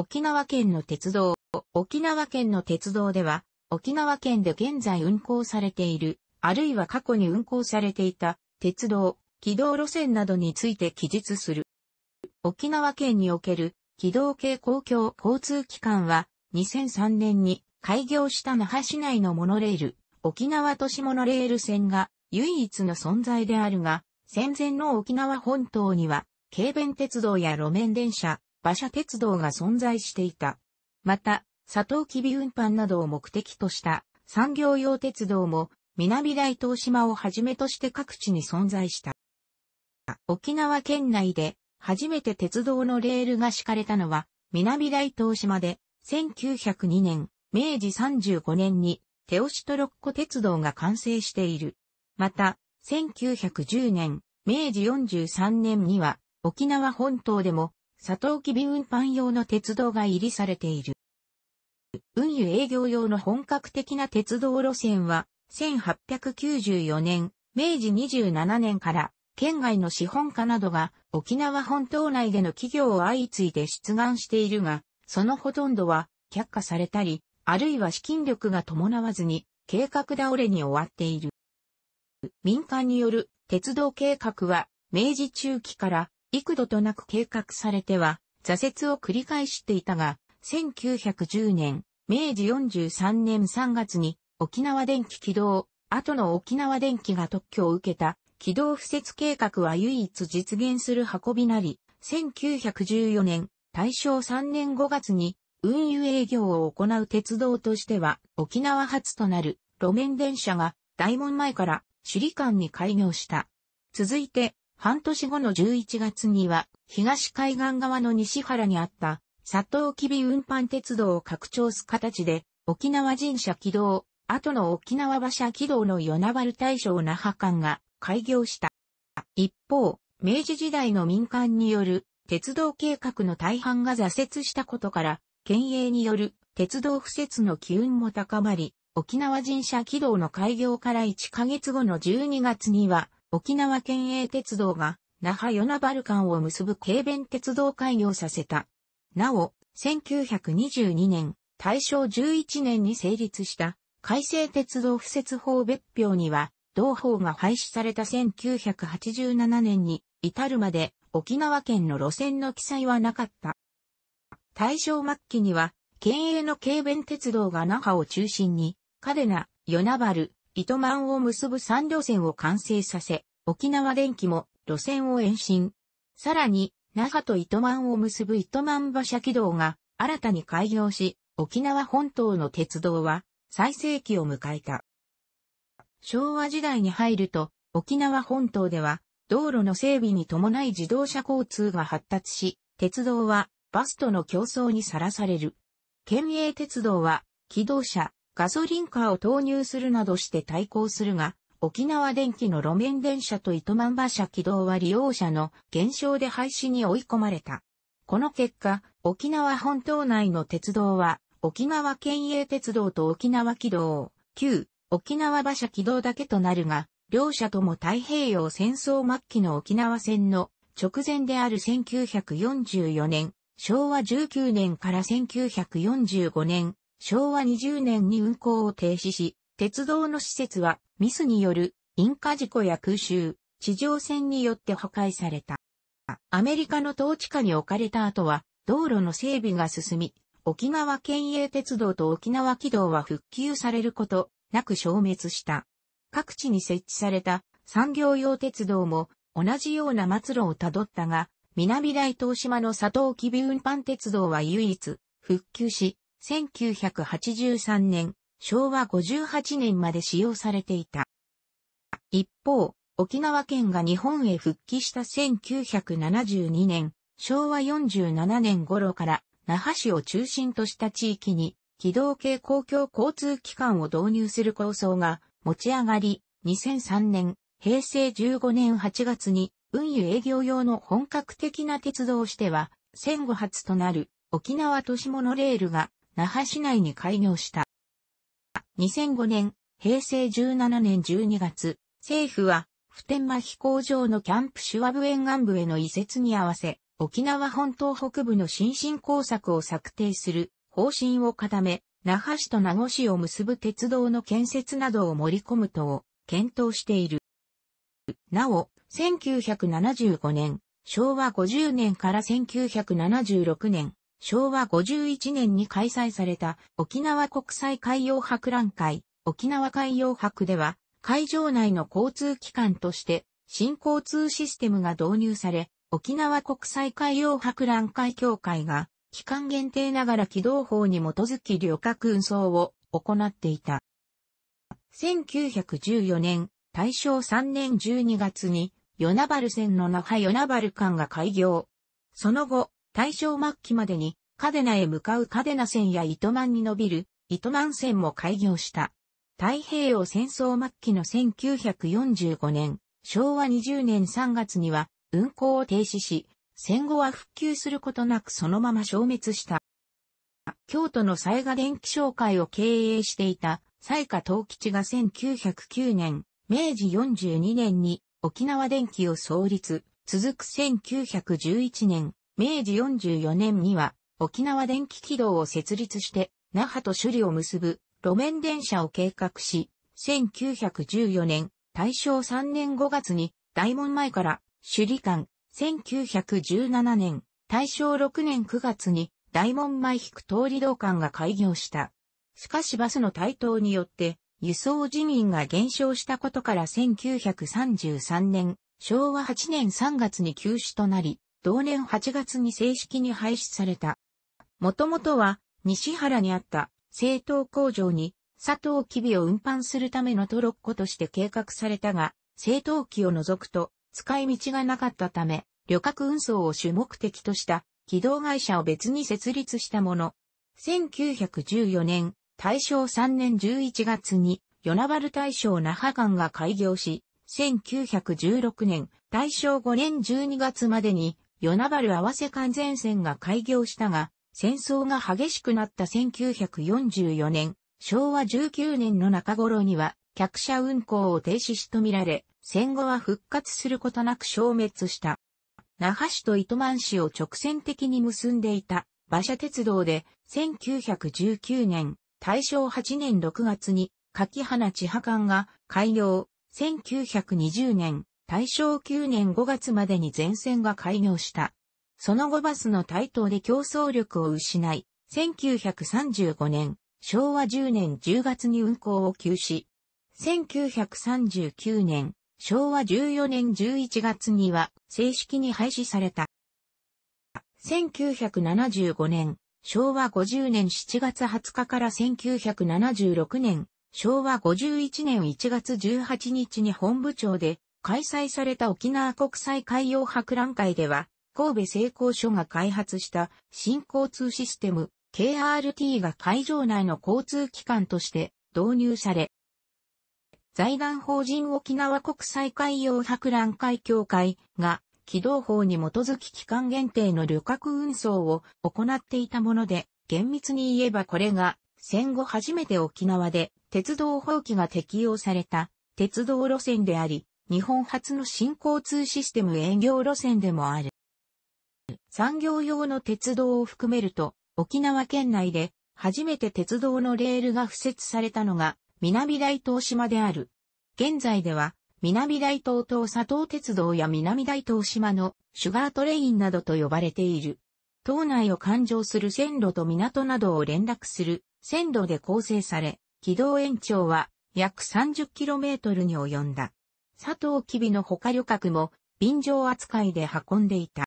沖縄県の鉄道。沖縄県の鉄道では、沖縄県で現在運行されている、あるいは過去に運行されていた、鉄道、軌道路線などについて記述する。沖縄県における、軌道系公共交通機関は、2003年に開業した那覇市内のモノレール、沖縄都市モノレール線が唯一の存在であるが、戦前の沖縄本島には、軽便鉄道や路面電車、馬車鉄道が存在していた。また、サトウキビ運搬などを目的とした産業用鉄道も南大東島をはじめとして各地に存在した。沖縄県内で初めて鉄道のレールが敷かれたのは南大東島で1902年、明治35年に手押しトロッコ鉄道が完成している。また、1910年、明治43年には沖縄本島でもサトウキビ運搬用の鉄道が入りされている。運輸営業用の本格的な鉄道路線は、1894年、明治27年から、県外の資本家などが沖縄本島内での企業を相次いで出願しているが、そのほとんどは却下されたり、あるいは資金力が伴わずに計画倒れに終わっている。民間による鉄道計画は明治中期から幾度となく計画されては、挫折を繰り返していたが、1910年、明治43年3月に沖縄電気起動、後の沖縄電気が特許を受けた軌道敷設計画は唯一実現する運びなり、1914年、大正3年5月に運輸営業を行う鉄道としては沖縄初となる路面電車が大門前から首里間に開業した。続いて半年後の11月には、東海岸側の西原にあった、佐藤きび運搬鉄道を拡張す形で、沖縄神社軌道、後の沖縄馬車軌道の与那原大将那覇間が開業した。一方、明治時代の民間による鉄道計画の大半が挫折したことから、県営による鉄道不設の機運も高まり、沖縄神社軌道の開業から1ヶ月後の12月には、沖縄県営鉄道が、那覇与那原間を結ぶ軽便鉄道開業させた。なお、1922年、大正11年に成立した改正鉄道不設法別表には、同法が廃止された1987年に至るまで沖縄県の路線の記載はなかった。大正末期には、県営の軽便鉄道が那覇を中心に、嘉手納、与那原、糸満を結ぶ3路線を完成させ、沖縄電気も路線を延伸。さらに、那覇と糸満を結ぶ糸満馬車軌道が新たに開業し、沖縄本島の鉄道は最盛期を迎えた。昭和時代に入ると、沖縄本島では道路の整備に伴い自動車交通が発達し、鉄道はバスとの競争にさらされる。県営鉄道は、機動車、ガソリンカーを投入するなどして対抗するが、沖縄電気の路面電車と糸満馬車軌道は利用者の減少で廃止に追い込まれた。この結果、沖縄本島内の鉄道は、沖縄県営鉄道と沖縄軌道、旧沖縄馬車軌道だけとなるが、両者とも太平洋戦争末期の沖縄戦の直前である1944年、昭和19年から1945年、昭和20年に運行を停止し、鉄道の施設はミスによる引火事故や空襲、地上戦によって破壊された。アメリカの統治下に置かれた後は、道路の整備が進み、沖縄県営鉄道と沖縄軌道は復旧されることなく消滅した。各地に設置された産業用鉄道も同じような末路をたどったが、南大東島の佐藤木部運搬鉄道は唯一復旧し、1983年、昭和58年まで使用されていた。一方、沖縄県が日本へ復帰した1972年、昭和47年頃から那覇市を中心とした地域に、機動系公共交通機関を導入する構想が持ち上がり、2003年、平成15年8月に、運輸営業用の本格的な鉄道しては、戦後初となる沖縄都市モノレールが那覇市内に開業した。2005年、平成17年12月、政府は、普天間飛行場のキャンプシュワブ沿岸部への移設に合わせ、沖縄本島北部の新進工作を策定する方針を固め、那覇市と名護市を結ぶ鉄道の建設などを盛り込むと検討している。なお、1975年、昭和50年から1976年、昭和51年に開催された沖縄国際海洋博覧会、沖縄海洋博では、会場内の交通機関として新交通システムが導入され、沖縄国際海洋博覧会協会が期間限定ながら起動法に基づき旅客運送を行っていた。1914年、大正3年12月に、与那原線の那覇与那原間が開業。その後、大正末期までに、カデナへ向かうカデナ線や糸満に伸びる、糸満線も開業した。太平洋戦争末期の1945年、昭和20年3月には運行を停止し、戦後は復旧することなくそのまま消滅した。京都の西賀電気商会を経営していた西賀東吉が1909年、明治42年に沖縄電気を創立、続く1911年、明治44年には沖縄電気軌道を設立して那覇と首里を結ぶ路面電車を計画し、1914年、大正3年5月に大門前から首里間、1917年、大正6年9月に大門前引く通り道館が開業した。しかしバスの台頭によって輸送人員が減少したことから1933年、昭和8年3月に休止となり、同年8月に正式に廃止された。もともとは、西原にあった製糖工場に、砂糖機微を運搬するためのトロッコとして計画されたが、製糖機を除くと、使い道がなかったため、旅客運送を主目的とした機動会社を別に設立したもの。1914年、大正3年11月に、与那原大正那覇間が開業し、1916年、大正5年12月までに、与那原合わせ完全線が開業したが、戦争が激しくなった1944年、昭和19年の中頃には、客車運行を停止しとみられ、戦後は復活することなく消滅した。那覇市と糸満市を直線的に結んでいた馬車鉄道で、1919年、大正8年6月に、柿花千葉間が開業、1920年、大正9年5月までに全線が開業した。その後バスの台頭で競争力を失い、1935年、昭和10年10月に運行を休止。1939年、昭和14年11月には正式に廃止された。1975年、昭和50年7月20日から1976年、昭和51年1月18日に本部長で開催された沖縄国際海洋博覧会では、神戸製鋼所が開発した新交通システム KRT が会場内の交通機関として導入され、財団法人沖縄国際海洋博覧会協会が起動法に基づき期間限定の旅客運送を行っていたもので、厳密に言えばこれが戦後初めて沖縄で鉄道放棄が適用された鉄道路線であり、日本初の新交通システム営業路線でもある。産業用の鉄道を含めると、沖縄県内で初めて鉄道のレールが付設されたのが南大東島である。現在では南大東東佐藤鉄道や南大東島のシュガートレインなどと呼ばれている。島内を環状する線路と港などを連絡する線路で構成され、軌道延長は約 30km に及んだ。佐藤吉備の他旅客も便乗扱いで運んでいた。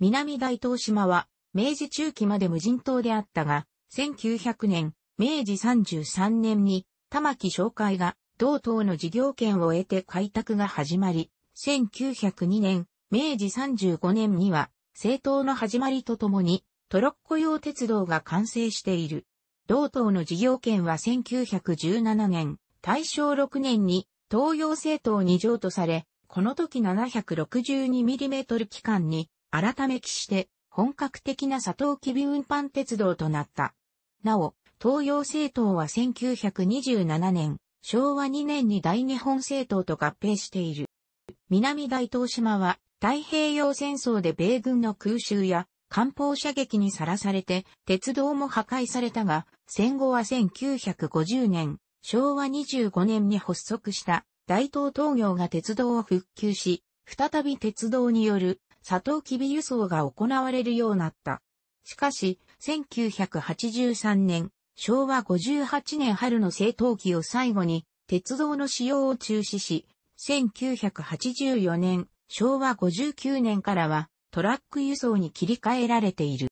南大東島は明治中期まで無人島であったが、1900年、明治33年に玉木商会が同島の事業権を得て開拓が始まり、1902年、明治35年には政党の始まりとともにトロッコ用鉄道が完成している。同島の事業権は1917年、大正6年に東洋政党に譲渡され、この時 762mm 機関に改め期して本格的なサトウキビ運搬鉄道となった。なお、東洋政党は1927年、昭和2年に大日本政党と合併している。南大東島は太平洋戦争で米軍の空襲や艦砲射撃にさらされて鉄道も破壊されたが、戦後は1950年、昭和25年に発足した大東東業が鉄道を復旧し、再び鉄道による砂糖キビ輸送が行われるようになった。しかし、1983年、昭和58年春の政党期を最後に、鉄道の使用を中止し、1984年、昭和59年からは、トラック輸送に切り替えられている。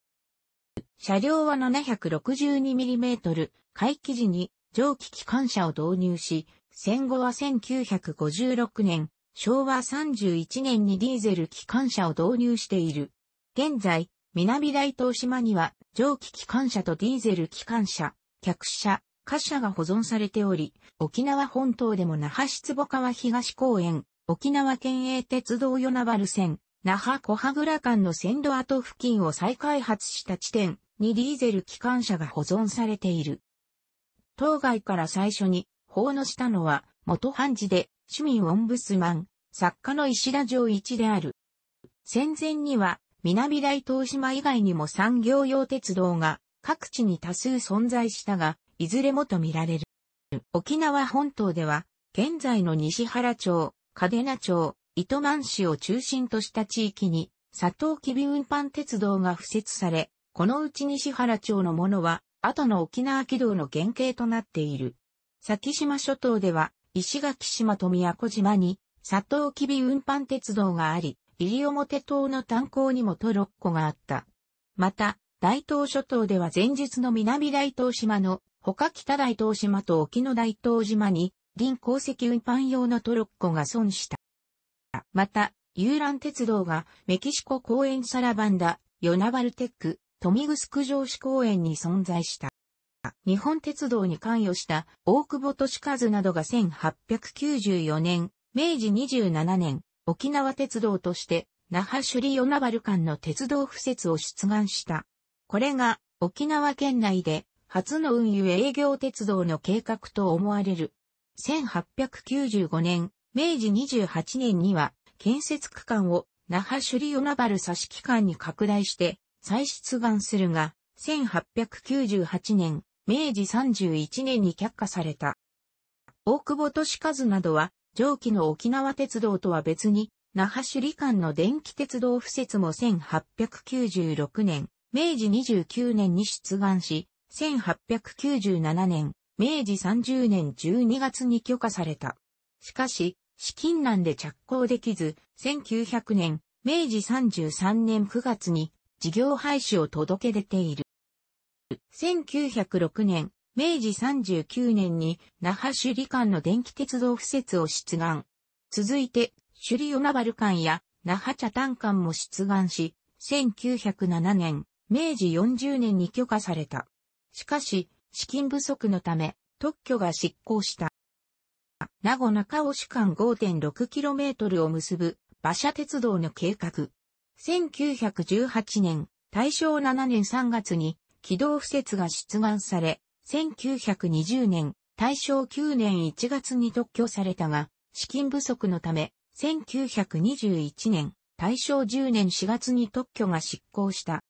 車両は 762mm、回帰時に蒸気機関車を導入し、戦後は1956年、昭和31年にディーゼル機関車を導入している。現在、南大東島には蒸気機関車とディーゼル機関車、客車、貨車が保存されており、沖縄本島でも那覇出母川東公園、沖縄県営鉄道与那原線、那覇小羽倉間の線路跡付近を再開発した地点にディーゼル機関車が保存されている。当該から最初に奉納したのは、元判事で、市民オンブスマン、作家の石田城一である。戦前には、南大東島以外にも産業用鉄道が各地に多数存在したが、いずれもとみられる。沖縄本島では、現在の西原町、嘉手納町、糸満市を中心とした地域に、佐藤キビ運搬鉄道が付設され、このうち西原町のものは、後の沖縄軌道の原型となっている。先島諸島では、石垣島と宮古島に、佐藤きび運搬鉄道があり、西表島の炭鉱にもトロッコがあった。また、大東諸島では前日の南大東島の、他北大東島と沖の大東島に、臨鉱石運搬用のトロッコが損した。また、遊覧鉄道がメキシコ公園サラバンダ、ヨナバルテック、富城城市公園に存在した。日本鉄道に関与した大久保利和などが1894年、明治27年、沖縄鉄道として那覇首里与那原間の鉄道敷設を出願した。これが沖縄県内で初の運輸営業鉄道の計画と思われる。1895年、明治28年には建設区間を那覇首里与那原差し機関に拡大して再出願するが、1898年、明治31年に却下された。大久保利和などは、上記の沖縄鉄道とは別に、那覇首里間の電気鉄道敷設も1896年、明治29年に出願し、1897年、明治30年12月に許可された。しかし、資金難で着工できず、1900年、明治33年9月に事業廃止を届け出ている。1906年、明治39年に那覇首里間の電気鉄道施設を出願。続いて、首里与那原間や那覇茶炭間も出願し、1907年、明治40年に許可された。しかし、資金不足のため、特許が執行した。名護中尾市間 5.6km を結ぶ馬車鉄道の計画。1918年、大正7年3月に、軌道敷設が出願され、1920年、大正9年1月に特許されたが、資金不足のため、1921年、大正10年4月に特許が執行した。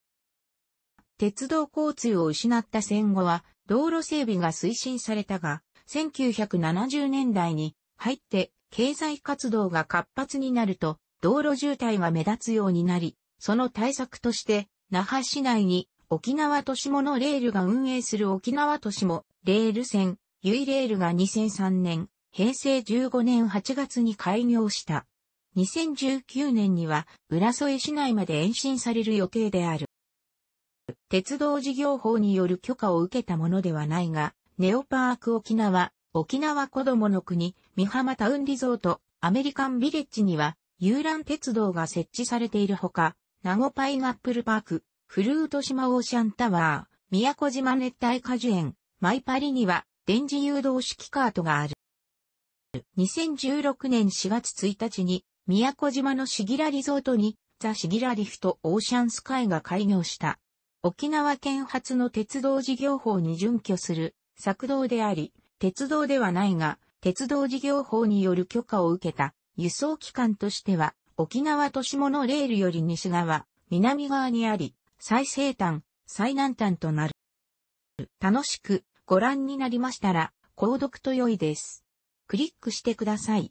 鉄道交通を失った戦後は、道路整備が推進されたが、1970年代に入って経済活動が活発になると、道路渋滞が目立つようになり、その対策として、那覇市内に沖縄都市モノレールが運営する沖縄都市モレール線、ユイレールが2003年、平成15年8月に開業した。2019年には浦添市内まで延伸される予定である。鉄道事業法による許可を受けたものではないが、ネオパーク沖縄、沖縄子供の国、三浜タウンリゾート、アメリカンビレッジには、遊覧鉄道が設置されているほか、名護パイナップルパーク、フルート島オーシャンタワー、宮古島熱帯果樹園、マイパリには電磁誘導式カートがある。2016年4月1日に、宮古島のシギラリゾートに、ザ・シギラリフト・オーシャンスカイが開業した。沖縄県発の鉄道事業法に準拠する、作動であり、鉄道ではないが、鉄道事業法による許可を受けた輸送機関としては、沖縄都市モノレールより西側、南側にあり、最西端、最南端となる。楽しくご覧になりましたら、購読と良いです。クリックしてください。